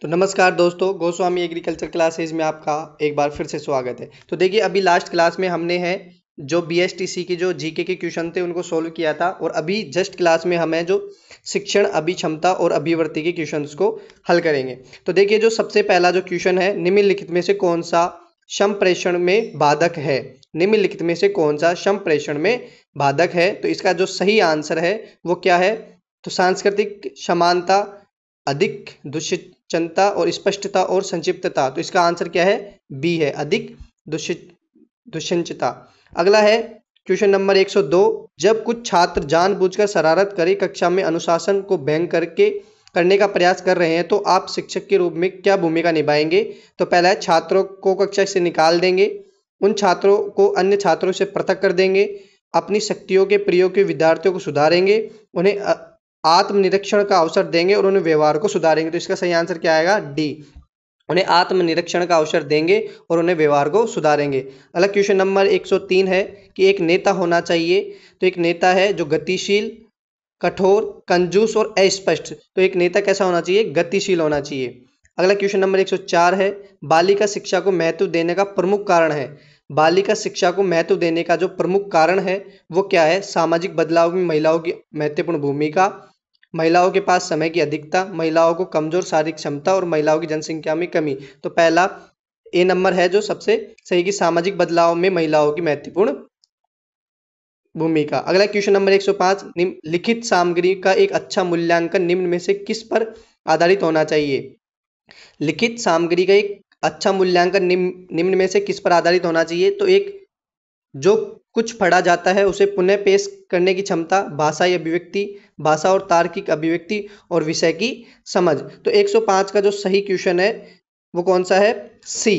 तो नमस्कार दोस्तों गोस्वामी एग्रीकल्चर क्लासेज में आपका एक बार फिर से स्वागत है तो देखिए अभी लास्ट क्लास में हमने है जो बीएसटीसी के जो जीके के क्वेश्चन थे उनको सोल्व किया था और अभी जस्ट क्लास में हमें जो शिक्षण अभिक्षमता और अभिवृत्ति के क्वेश्चंस को हल करेंगे तो देखिए जो सबसे पहला जो क्वेश्चन है निम्नलिखित में से कौन सा संप्रेषण में बाधक है निम्नलिखित में से कौन सा संप्रेषण में बाधक है तो इसका जो सही आंसर है वो क्या है तो सांस्कृतिक समानता अधिक दुष्चनता और स्पष्टता और संक्षिप्तता तो इसका आंसर क्या है बी है अधिक दुष्ट अगला है क्वेश्चन नंबर 102 जब कुछ छात्र जानबूझकर शरारत करे कक्षा में अनुशासन को भंग करके करने का प्रयास कर रहे हैं तो आप शिक्षक के रूप में क्या भूमिका निभाएंगे तो पहला है छात्रों को कक्षा से निकाल देंगे उन छात्रों को अन्य छात्रों से पृथक कर देंगे अपनी शक्तियों के प्रयोग के विद्यार्थियों को सुधारेंगे उन्हें आत्मनिरीक्षण का अवसर देंगे और उन्हें व्यवहार को सुधारेंगे तो इसका सही आंसर क्या आएगा डी उन्हें आत्मनिरीक्षण का अवसर देंगे और उन्हें व्यवहार को सुधारेंगे अगला क्वेश्चन नंबर 103 है कि एक नेता होना चाहिए तो एक नेता है जो गतिशील कठोर कंजूस और अस्पष्ट तो एक नेता कैसा होना चाहिए गतिशील होना चाहिए अगला क्वेश्चन नंबर 104 है बालिका शिक्षा को महत्व देने का प्रमुख कारण है बालिका शिक्षा को महत्व देने का जो प्रमुख कारण है वो क्या है सामाजिक बदलाव में महिलाओं की महत्वपूर्ण भूमिका महिलाओं के पास समय की अधिकता महिलाओं को कमजोर शारीरिक क्षमता और महिलाओं की जनसंख्या में कमी तो पहला ए नंबर है जो सबसे सही कि सामाजिक बदलाव में महिलाओं की महत्वपूर्ण भूमिका अगला क्वेश्चन नंबर 105 लिखित सामग्री का एक अच्छा मूल्यांकन निम्न में से किस पर आधारित होना चाहिए लिखित सामग्री का एक अच्छा मूल्यांकन निम्न में से किस पर आधारित होना चाहिए तो एक जो कुछ पढ़ा जाता है उसे पुनः पेश करने की क्षमता भाषाई अभिव्यक्ति भाषा और तार्किक अभिव्यक्ति और विषय की समझ तो 105 का जो सही क्वेश्चन है वो कौन सा है सी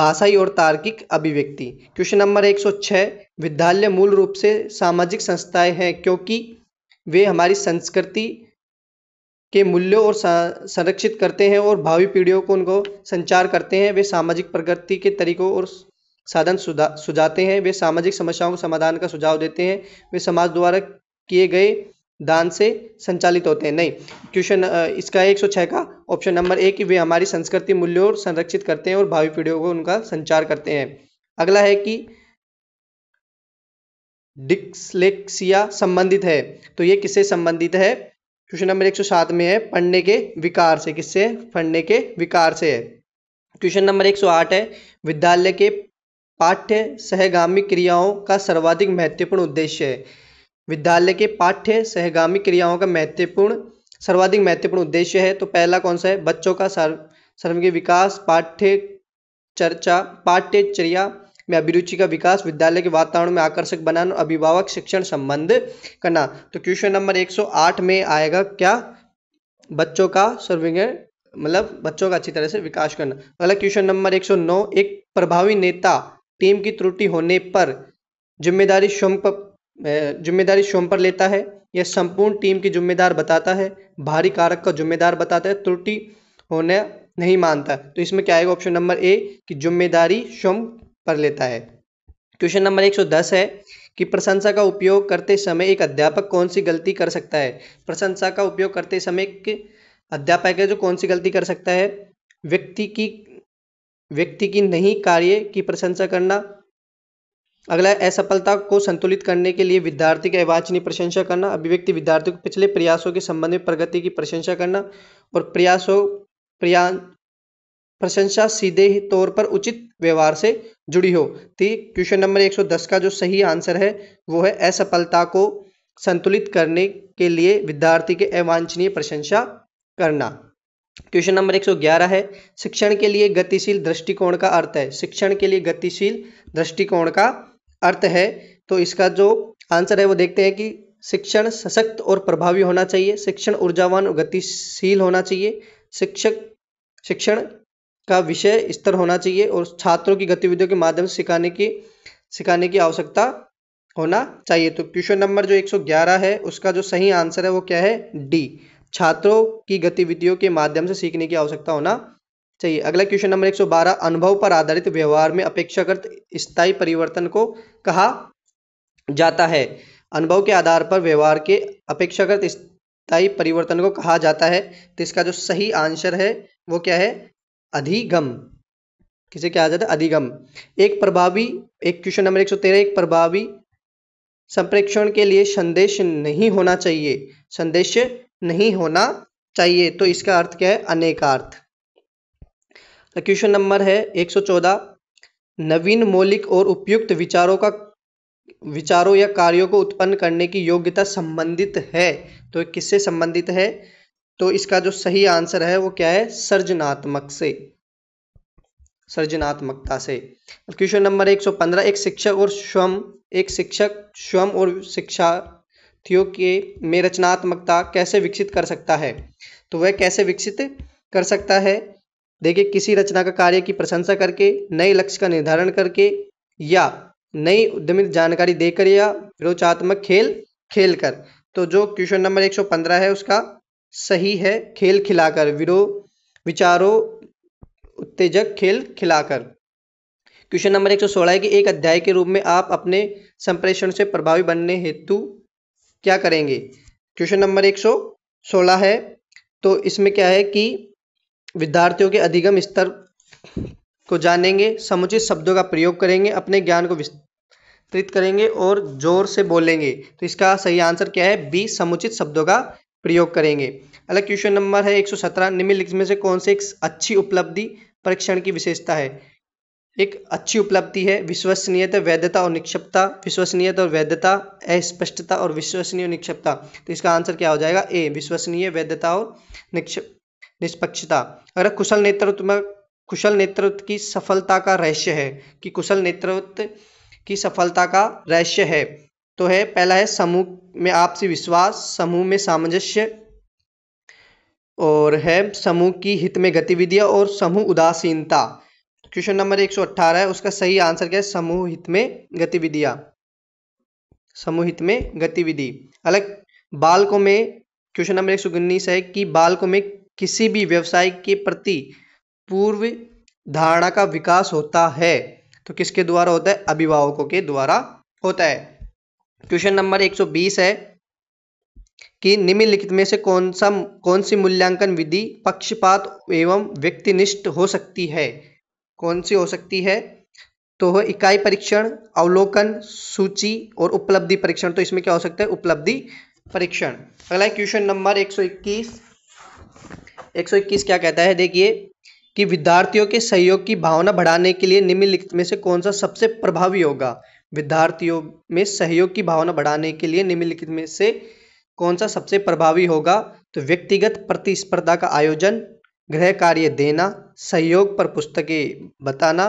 भाषाई और तार्किक अभिव्यक्ति क्वेश्चन नंबर 106 विद्यालय मूल रूप से सामाजिक संस्थाएं हैं क्योंकि वे हमारी संस्कृति के मूल्यों और संरक्षित करते हैं और भावी पीढ़ियों को उनको संचार करते हैं वे सामाजिक प्रगति के तरीकों और साधन सुझाते हैं वे सामाजिक समस्याओं के समाधान का सुझाव देते हैं वे समाज द्वारा किए गए दान से संचालित होते हैं नहीं क्वेश्चन इसका एक सौ छः का ऑप्शन नंबर एक वे हमारी संस्कृति मूल्यों और संरक्षित करते हैं और भावी पीढ़ियों को उनका संचार करते हैं अगला है कि डिक्सलेक्सिया संबंधित है तो ये किससे संबंधित है क्वेश्चन नंबर एक सौ सात में है पढ़ने के विकार से किससे पढ़ने के विकार से है क्वेश्चन नंबर एक सौ आठ है विद्यालय के पाठ्य सहगामी क्रियाओं का सर्वाधिक महत्वपूर्ण उद्देश्य है विद्यालय के पाठ्य सहगामी क्रियाओं का महत्वपूर्ण सर्वाधिक महत्वपूर्ण उद्देश्य है तो पहला कौन सा है बच्चों का सर्वांगीण विकास पाठ्य चर्चा पाठ्यचर्या में अभिरुचि का विकास विद्यालय के वातावरण में आकर्षक बनाना अभिभावक शिक्षण संबंध करना तो क्वेश्चन नंबर 108 में आएगा क्या बच्चों का सर्व मतलब बच्चों का अच्छी तरह से विकास करना अगला क्वेश्चन नंबर 109 एक प्रभावी नेता टीम की त्रुटि होने पर जिम्मेदारी स्वयं पर जिम्मेदारी स्वयं पर लेता है यह संपूर्ण टीम की जिम्मेदार बताता है भारी कारक का जिम्मेदार बताता है त्रुटि होने नहीं मानता तो इसमें क्या आएगा ऑप्शन नंबर ए कि जिम्मेदारी स्वयं पर लेता है क्वेश्चन नंबर 110 है कि प्रशंसा का उपयोग करते समय एक अध्यापक कौन सी गलती कर सकता है प्रशंसा का उपयोग करते समय एक अध्यापक है जो कौन सी गलती कर सकता है व्यक्ति की व्यक्ति की नहीं कार्य की प्रशंसा करना अगला असफलता को संतुलित करने के लिए विद्यार्थी की अवाचनीय प्रशंसा करना अभिव्यक्ति विद्यार्थी को पिछले प्रयासों के संबंध में प्रगति की प्रशंसा करना और प्रयासों प्रया प्रशंसा सीधे ही तौर पर उचित व्यवहार से जुड़ी हो ठीक क्वेश्चन नंबर 110 का जो सही आंसर है वो है असफलता को संतुलित करने के लिए विद्यार्थी के अवांछनीय प्रशंसा करना क्वेश्चन नंबर 111 है शिक्षण के लिए गतिशील दृष्टिकोण का अर्थ है शिक्षण के लिए गतिशील दृष्टिकोण का अर्थ है तो इसका जो आंसर है वो देखते हैं कि शिक्षण सशक्त और प्रभावी होना चाहिए शिक्षण ऊर्जावान और गतिशील होना चाहिए शिक्षक शिक्षण का विषय स्तर होना चाहिए और छात्रों की गतिविधियों के माध्यम से सिखाने की सिखाने की आवश्यकता होना चाहिए तो क्वेश्चन नंबर जो 111 है उसका जो सही आंसर है वो क्या है डी छात्रों की गतिविधियों के माध्यम से सीखने की आवश्यकता होना चाहिए अगला क्वेश्चन नंबर 112 अनुभव पर आधारित व्यवहार में अपेक्षाकृत स्थायी परिवर्तन को कहा जाता है अनुभव के आधार पर व्यवहार के अपेक्षाकृत स्थायी परिवर्तन को कहा जाता है तो इसका जो सही आंसर है वो क्या है अधिगम किसे क्या आ जाता है अधिगम एक प्रभावी एक क्वेश्चन नंबर 113 एक प्रभावी संप्रेक्षण के लिए संदेश नहीं होना चाहिए संदेश नहीं होना चाहिए तो इसका अर्थ क्या है अनेकार्थ तो क्वेश्चन नंबर है 114 नवीन मौलिक और उपयुक्त विचारों का विचारों या कार्यों को उत्पन्न करने की योग्यता संबंधित है तो किससे संबंधित है तो इसका जो सही आंसर है वो क्या है सर्जनात्मक से सर्जनात्मकता से तो क्वेश्चन नंबर 115 एक शिक्षक और स्वयं एक शिक्षक स्वयं और शिक्षा के में रचनात्मकता कैसे विकसित कर सकता है तो वह कैसे विकसित कर सकता है देखिए किसी रचना का कार्य की प्रशंसा करके नए लक्ष्य का निर्धारण करके या नई उद्यमित जानकारी देकर या रोचात्मक खेल खेल कर तो जो क्वेश्चन नंबर 115 है उसका सही है खेल खिलाकर विरो विचारों उत्तेजक खेल खिलाकर क्वेश्चन नंबर 116 है कि एक अध्याय के रूप में आप अपने संप्रेषण से प्रभावी बनने हेतु क्या करेंगे क्वेश्चन नंबर एक सौ सोलह है तो इसमें क्या है कि विद्यार्थियों के अधिगम स्तर को जानेंगे समुचित शब्दों का प्रयोग करेंगे अपने ज्ञान को विस्तृत करेंगे और जोर से बोलेंगे तो इसका सही आंसर क्या है बी समुचित शब्दों का प्रयोग करेंगे अगला क्वेश्चन नंबर है 117 निम्नलिखित में से कौन से एक अच्छी उपलब्धि परीक्षण की विशेषता है एक अच्छी उपलब्धि है विश्वसनीयता वैधता और निक्षिपता विश्वसनीयता तो और वैधता अस्पष्टता और विश्वसनीय निक्षिपता तो इसका आंसर क्या हो जाएगा ए विश्वसनीय वैधता और निष्पक्षता अगर कुशल नेतृत्व में कुशल नेतृत्व की सफलता का रहस्य है कि कुशल नेतृत्व की सफलता का रहस्य है तो है पहला है समूह में आपसी विश्वास समूह में सामंजस्य और है समूह की हित में गतिविधियां और समूह उदासीनता क्वेश्चन नंबर 118 है उसका सही आंसर क्या है समूह हित में गतिविधियां समूह हित में गतिविधि अलग बालकों में क्वेश्चन नंबर एक उन्नीस है कि बालकों में किसी भी व्यवसाय के प्रति पूर्व धारणा का विकास होता है तो किसके द्वारा होता है अभिभावकों के द्वारा होता है क्वेश्चन नंबर 120 है कि निम्नलिखित में से कौन सा कौन सी मूल्यांकन विधि पक्षपात एवं व्यक्तिनिष्ठ हो सकती है कौन सी हो सकती है तो इकाई परीक्षण अवलोकन सूची और उपलब्धि परीक्षण तो इसमें क्या हो सकता है उपलब्धि परीक्षण अगला क्वेश्चन नंबर 121 121 क्या कहता है देखिए कि विद्यार्थियों के सहयोग की भावना बढ़ाने के लिए निम्नलिखित में से कौन सा सबसे प्रभावी होगा विद्यार्थियों में सहयोग की भावना बढ़ाने के लिए निम्नलिखित में से कौन सा सबसे प्रभावी होगा तो व्यक्तिगत प्रतिस्पर्धा का आयोजन गृह कार्य देना सहयोग पर पुस्तकें बताना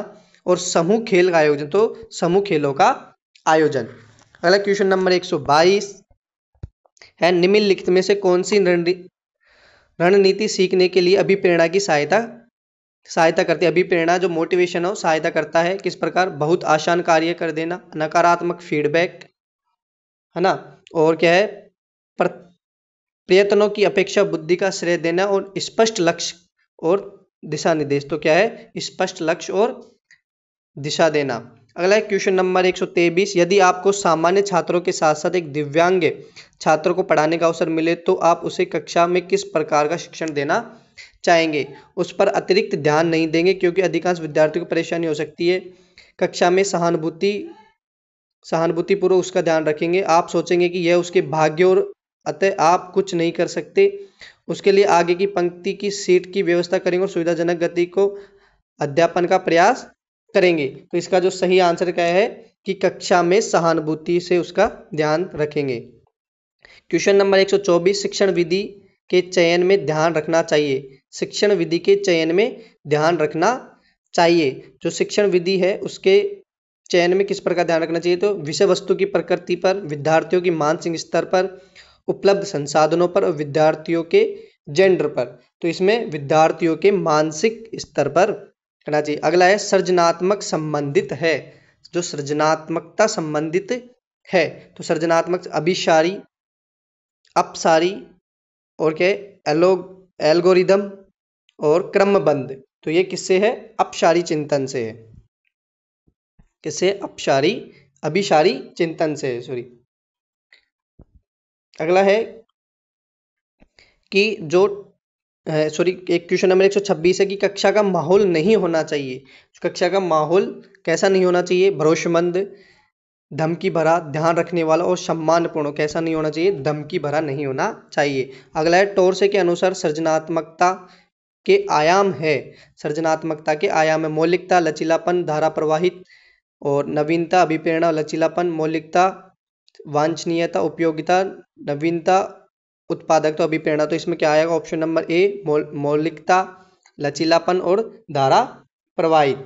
और समूह खेल का आयोजन तो समूह खेलों का आयोजन अगला क्वेश्चन नंबर 122 है निम्नलिखित में से कौन सी रणनीति सीखने के लिए अभिप्रेरणा की सहायता सहायता करती है अभिप्रेरणा जो मोटिवेशन हो सहायता करता है किस प्रकार बहुत आसान कार्य कर देना नकारात्मक फीडबैक है ना और क्या है प्रयत्नों की अपेक्षा बुद्धि का श्रेय देना और स्पष्ट लक्ष्य और दिशा निर्देश तो क्या है स्पष्ट लक्ष्य और दिशा देना अगला है क्वेश्चन नंबर एक यदि आपको सामान्य छात्रों के साथ साथ एक दिव्यांग छात्र को पढ़ाने का अवसर मिले तो आप उसे कक्षा में किस प्रकार का शिक्षण देना चाहेंगे उस पर अतिरिक्त ध्यान नहीं देंगे क्योंकि अधिकांश विद्यार्थियों को परेशानी हो सकती है कक्षा में सहानुभूति सहानुभूतिपूर्वक उसका ध्यान रखेंगे आप सोचेंगे कि यह उसके भाग्य और अतः आप कुछ नहीं कर सकते उसके लिए आगे की पंक्ति की सीट की व्यवस्था करेंगे और सुविधाजनक गति को अध्यापन का प्रयास करेंगे तो इसका जो सही आंसर क्या है कि कक्षा में सहानुभूति से उसका ध्यान रखेंगे क्वेश्चन नंबर 124 शिक्षण विधि के चयन में ध्यान रखना चाहिए शिक्षण विधि के चयन में ध्यान रखना चाहिए जो शिक्षण विधि है उसके चयन में किस प्रकार ध्यान रखना चाहिए तो विषय वस्तु की प्रकृति पर विद्यार्थियों की मानसिक स्तर पर उपलब्ध संसाधनों पर और विद्यार्थियों के जेंडर पर तो इसमें विद्यार्थियों के मानसिक स्तर पर कहना चाहिए अगला है सृजनात्मक संबंधित है जो सृजनात्मकता संबंधित है तो सृजनात्मक अभिशारी अपसारी और क्या एलो एल्गोरिदम और क्रमबंद तो ये किससे है अपशारी चिंतन से है किससे अपशारी अभिशारी चिंतन से है सॉरी अगला है कि जो सॉरी एक क्वेश्चन नंबर एक सौ छब्बीस है कि कक्षा का माहौल नहीं होना चाहिए कक्षा का माहौल कैसा नहीं होना चाहिए भरोसेमंद धमकी भरा ध्यान रखने वाला और सम्मानपूर्ण कैसा नहीं होना चाहिए धमकी भरा नहीं होना चाहिए अगला है टोरसे के अनुसार सृजनात्मकता के आयाम है सृजनात्मकता के आयाम है मौलिकता लचीलापन धारा प्रवाहित और नवीनता अभिप्रेरणा लचीलापन मौलिकता वांछनीयता उपयोगिता नवीनता उत्पादकता तो अभिप्रेरणा तो इसमें क्या आएगा ऑप्शन नंबर ए मौलिकता लचीलापन और धारा प्रवाहित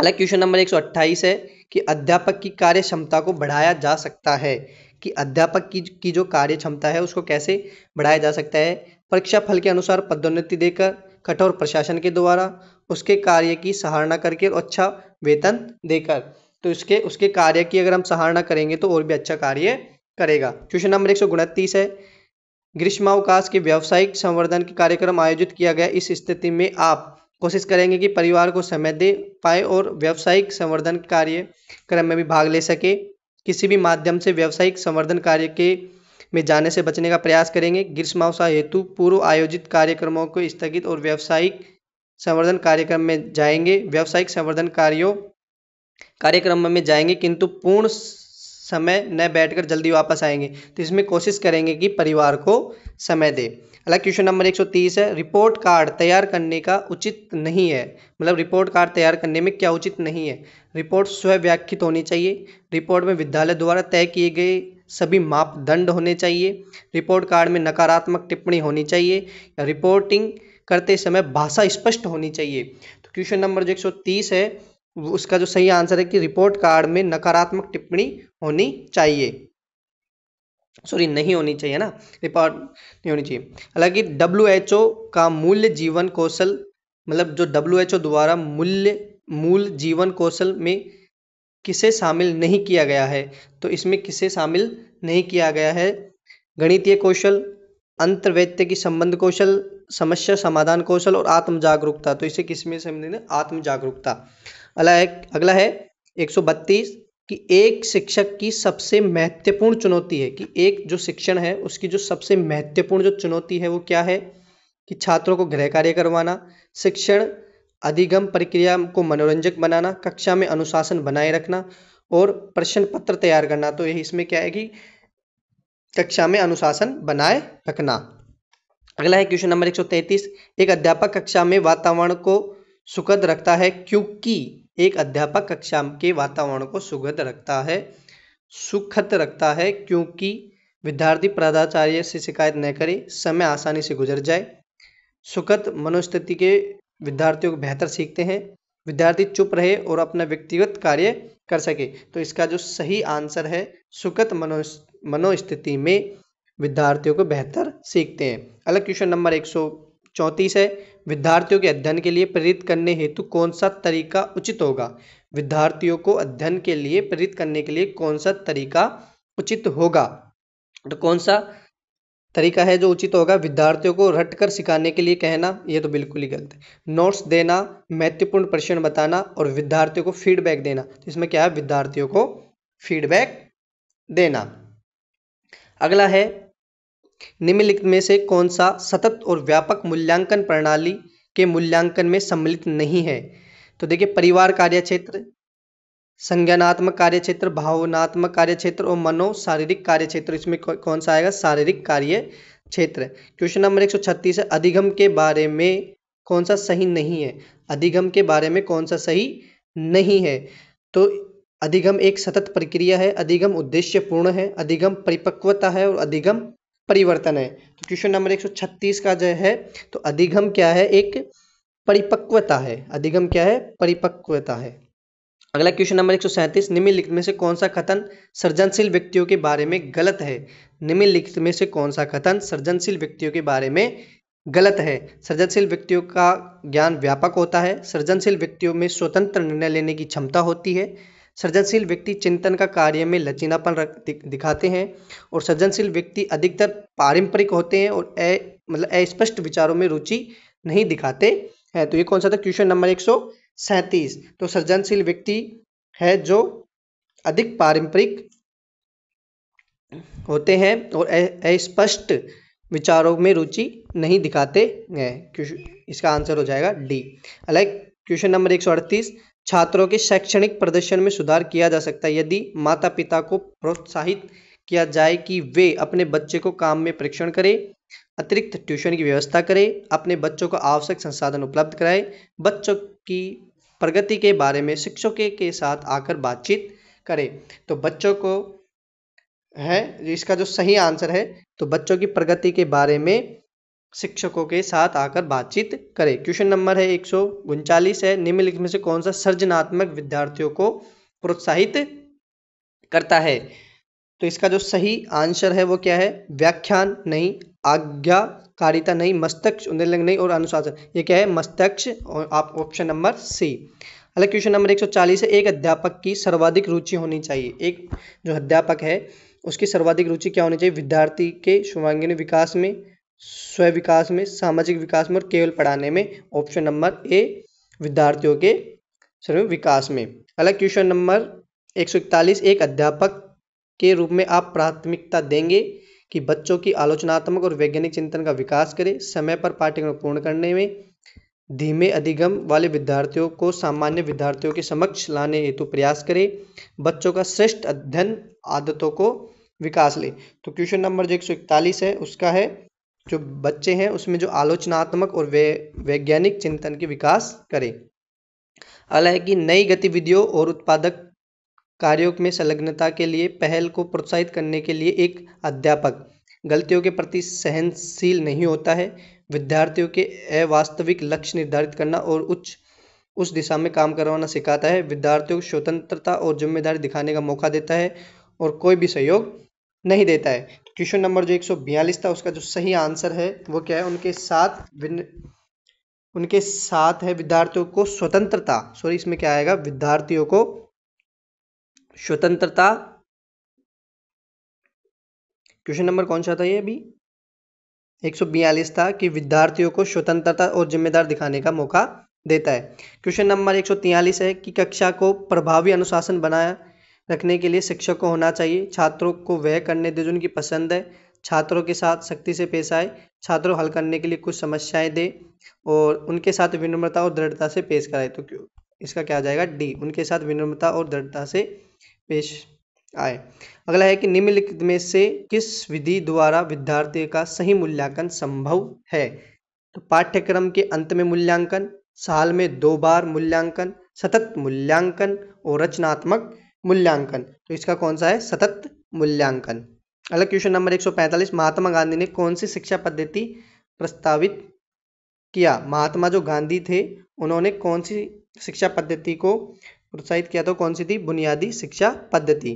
अलग क्वेश्चन नंबर 128 है कि अध्यापक की कार्य क्षमता को बढ़ाया जा सकता है कि अध्यापक की की जो कार्य क्षमता है उसको कैसे बढ़ाया जा सकता है परीक्षा फल के अनुसार पदोन्नति देकर कठोर प्रशासन के द्वारा उसके कार्य की सराहना करके और अच्छा वेतन देकर तो इसके उसके कार्य की अगर हम सहारना करेंगे तो और भी अच्छा कार्य करेगा क्वेश्चन नंबर एक सौ उनतीस है ग्रीष्मावकाश के व्यावसायिक संवर्धन के कार्यक्रम आयोजित किया गया इस स्थिति में आप कोशिश करेंगे कि परिवार को समय दे पाए और व्यावसायिक संवर्धन कार्य क्रम में भी भाग ले सके किसी भी माध्यम से व्यावसायिक संवर्धन कार्य के में जाने से बचने का प्रयास करेंगे ग्रीष्मावसा हेतु पूर्व आयोजित कार्यक्रमों को स्थगित और व्यावसायिक संवर्धन कार्यक्रम में जाएंगे व्यावसायिक संवर्धन कार्यों कार्यक्रम में जाएंगे किंतु पूर्ण समय न बैठकर जल्दी वापस आएंगे तो इसमें कोशिश करेंगे कि परिवार को समय दे अगला क्वेश्चन नंबर 130 है रिपोर्ट कार्ड तैयार करने का उचित नहीं है मतलब रिपोर्ट कार्ड तैयार करने में क्या उचित नहीं है रिपोर्ट स्वव्याख्यित होनी चाहिए रिपोर्ट में विद्यालय द्वारा तय किए गए सभी मापदंड होने चाहिए रिपोर्ट कार्ड में नकारात्मक टिप्पणी होनी चाहिए या रिपोर्टिंग करते समय भाषा स्पष्ट होनी चाहिए तो क्वेश्चन नंबर जो एक है उसका जो सही आंसर है कि रिपोर्ट कार्ड में नकारात्मक टिप्पणी होनी चाहिए सॉरी नहीं होनी चाहिए ना रिपोर्ट नहीं होनी चाहिए हालांकि डब्ल्यू का मूल्य जीवन कौशल मतलब जो डब्ल्यू द्वारा मूल्य मूल जीवन कौशल में किसे शामिल नहीं किया गया है तो इसमें किसे शामिल नहीं किया गया है गणितीय कौशल अंतर्वैत्य की संबंध कौशल समस्या समाधान कौशल और आत्म जागरूकता तो इसे किसमें समझ आत्म जागरूकता अगला है अगला है 132 कि एक शिक्षक की सबसे महत्वपूर्ण चुनौती है कि एक जो शिक्षण है उसकी जो सबसे महत्वपूर्ण जो चुनौती है वो क्या है कि छात्रों को गृह कार्य करवाना शिक्षण अधिगम प्रक्रिया को मनोरंजक बनाना कक्षा में अनुशासन बनाए रखना और प्रश्न पत्र तैयार करना तो यही इसमें क्या है कि कक्षा में अनुशासन बनाए रखना अगला है क्वेश्चन नंबर 133 एक अध्यापक कक्षा में वातावरण को सुखद रखता है क्योंकि एक अध्यापक कक्षा के वातावरण को सुखद रखता है सुखद रखता है क्योंकि विद्यार्थी प्राधाचार्य से शिकायत न करे समय आसानी से गुजर जाए सुखद मनोस्थिति के विद्यार्थियों को बेहतर सीखते हैं विद्यार्थी चुप रहे और अपना व्यक्तिगत कार्य कर सके तो इसका जो सही आंसर है सुखद मनो मनोस्थिति में विद्यार्थियों को बेहतर सीखते हैं अलग क्वेश्चन नंबर एक सौ चौंतीस है विद्यार्थियों के अध्ययन के लिए प्रेरित करने हेतु कौन सा तरीका उचित होगा विद्यार्थियों को अध्ययन के लिए प्रेरित करने के लिए कौन सा तरीका उचित होगा तो कौन सा तरीका है जो उचित होगा विद्यार्थियों को रटकर सिखाने के लिए कहना ये तो बिल्कुल ही गलत है नोट्स देना महत्वपूर्ण प्रश्न बताना और विद्यार्थियों को फीडबैक देना तो इसमें क्या है विद्यार्थियों को फीडबैक देना अगला है निम्नलिखित में से कौन सा सतत और व्यापक मूल्यांकन प्रणाली के मूल्यांकन में सम्मिलित नहीं है तो देखिए परिवार कार्य क्षेत्र संज्ञानात्मक कार्य क्षेत्र भावनात्मक कार्य क्षेत्र और मनो शारीरिक कार्य क्षेत्र इसमें कौन सा आएगा शारीरिक कार्य क्षेत्र क्वेश्चन नंबर एक सौ छत्तीस है अधिगम के बारे में कौन सा सही नहीं है अधिगम के बारे में कौन सा सही नहीं है तो अधिगम एक सतत प्रक्रिया है अधिगम उद्देश्यपूर्ण है अधिगम परिपक्वता है और अधिगम परिवर्तन है तो क्वेश्चन नंबर 136 का जो है तो अधिगम क्या है एक परिपक्वता है अधिगम क्या है परिपक्वता है अगला क्वेश्चन नंबर एक सौ निम्नलिखित में से कौन सा कथन सृजनशील व्यक्तियों के बारे में गलत है निम्नलिखित में से कौन सा कथन सृजनशील व्यक्तियों के बारे में गलत है सृजनशील व्यक्तियों का ज्ञान व्यापक होता है सृजनशील व्यक्तियों में स्वतंत्र निर्णय लेने की क्षमता होती है सृजनशील व्यक्ति चिंतन का कार्य में लचीलापन दिखाते हैं और सृजनशील व्यक्ति अधिकतर पारंपरिक होते हैं और ए मतलब अस्पष्ट विचारों में रुचि नहीं दिखाते हैं तो ये कौन सा था क्वेश्चन नंबर एक सैंतीस तो सृजनशील व्यक्ति है जो अधिक पारंपरिक होते हैं और अस्पष्ट विचारों में रुचि नहीं दिखाते हैं क्वेश्चन इसका आंसर हो जाएगा डी अलग क्वेश्चन नंबर एक सौ अड़तीस छात्रों के शैक्षणिक प्रदर्शन में सुधार किया जा सकता है यदि माता पिता को प्रोत्साहित किया जाए कि वे अपने बच्चे को काम में परीक्षण करें अतिरिक्त ट्यूशन की व्यवस्था करें अपने बच्चों को आवश्यक संसाधन उपलब्ध कराएं बच्चों की प्रगति के बारे में शिक्षकों के, के साथ आकर बातचीत करें तो बच्चों को है इसका जो सही आंसर है तो बच्चों की प्रगति के बारे में शिक्षकों के साथ आकर बातचीत करें क्वेश्चन नंबर है एक है निम्नलिखित में से कौन सा सृजनात्मक विद्यार्थियों को प्रोत्साहित करता है तो इसका जो सही आंसर है वो क्या है व्याख्यान नहीं आज्ञाकारिता नहीं मस्तक्ष उन्नयन नहीं और अनुशासन ये क्या है मस्तक्ष और आप ऑप्शन नंबर सी अलग क्वेश्चन नंबर 140 है एक अध्यापक की सर्वाधिक रुचि होनी चाहिए एक जो अध्यापक है उसकी सर्वाधिक रुचि क्या होनी चाहिए विद्यार्थी के सर्वांगीण विकास में स्व विकास में सामाजिक विकास में और केवल पढ़ाने में ऑप्शन नंबर ए विद्यार्थियों के सर्व विकास में अगला क्वेश्चन नंबर एक सौ इकतालीस एक अध्यापक के रूप में आप प्राथमिकता देंगे कि बच्चों की आलोचनात्मक और वैज्ञानिक चिंतन का विकास करें समय पर पाठ्यक्रम पूर्ण करने में धीमे अधिगम वाले विद्यार्थियों को सामान्य विद्यार्थियों के समक्ष लाने हेतु प्रयास करें बच्चों का श्रेष्ठ अध्ययन आदतों को विकास ले तो क्वेश्चन नंबर जो एक है उसका है जो बच्चे हैं उसमें जो आलोचनात्मक और वे वैज्ञानिक चिंतन के विकास करें हालांकि नई गतिविधियों और उत्पादक कार्यों में संलग्नता के लिए पहल को प्रोत्साहित करने के लिए एक अध्यापक गलतियों के प्रति सहनशील नहीं होता है विद्यार्थियों के अवास्तविक लक्ष्य निर्धारित करना और उच्च उस दिशा में काम करवाना सिखाता है विद्यार्थियों को स्वतंत्रता और जिम्मेदारी दिखाने का मौका देता है और कोई भी सहयोग नहीं देता है क्वेश्चन नंबर जो 142 था उसका जो सही आंसर है वो क्या है उनके साथ उनके साथ है विद्यार्थियों को स्वतंत्रता सॉरी इसमें क्या आएगा विद्यार्थियों को स्वतंत्रता क्वेश्चन नंबर कौन सा था ये अभी 142 था कि विद्यार्थियों को स्वतंत्रता और जिम्मेदार दिखाने का मौका देता है क्वेश्चन नंबर 143 है कि कक्षा को प्रभावी अनुशासन बनाया रखने के लिए शिक्षक को होना चाहिए छात्रों को वह करने दे जो उनकी पसंद है छात्रों के साथ सख्ती से पेश आए छात्रों हल करने के लिए कुछ समस्याएं दे और उनके साथ विनम्रता और दृढ़ता से पेश कराए तो क्यों इसका क्या आ जाएगा डी उनके साथ विनम्रता और दृढ़ता से पेश आए अगला है कि निम्नलिखित में से किस विधि द्वारा विद्यार्थी का सही मूल्यांकन संभव है तो पाठ्यक्रम के अंत में मूल्यांकन साल में दो बार मूल्यांकन सतत मूल्यांकन और रचनात्मक मूल्यांकन तो इसका कौन सा है सतत मूल्यांकन अगला क्वेश्चन नंबर 145 महात्मा गांधी ने कौन सी शिक्षा पद्धति प्रस्तावित किया महात्मा जो गांधी थे उन्होंने कौन सी शिक्षा पद्धति को प्रोत्साहित किया तो कौन सी थी बुनियादी शिक्षा पद्धति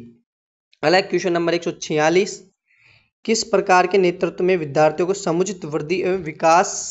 अगला क्वेश्चन नंबर एक किस प्रकार के नेतृत्व में विद्यार्थियों को समुचित वृद्धि एवं विकास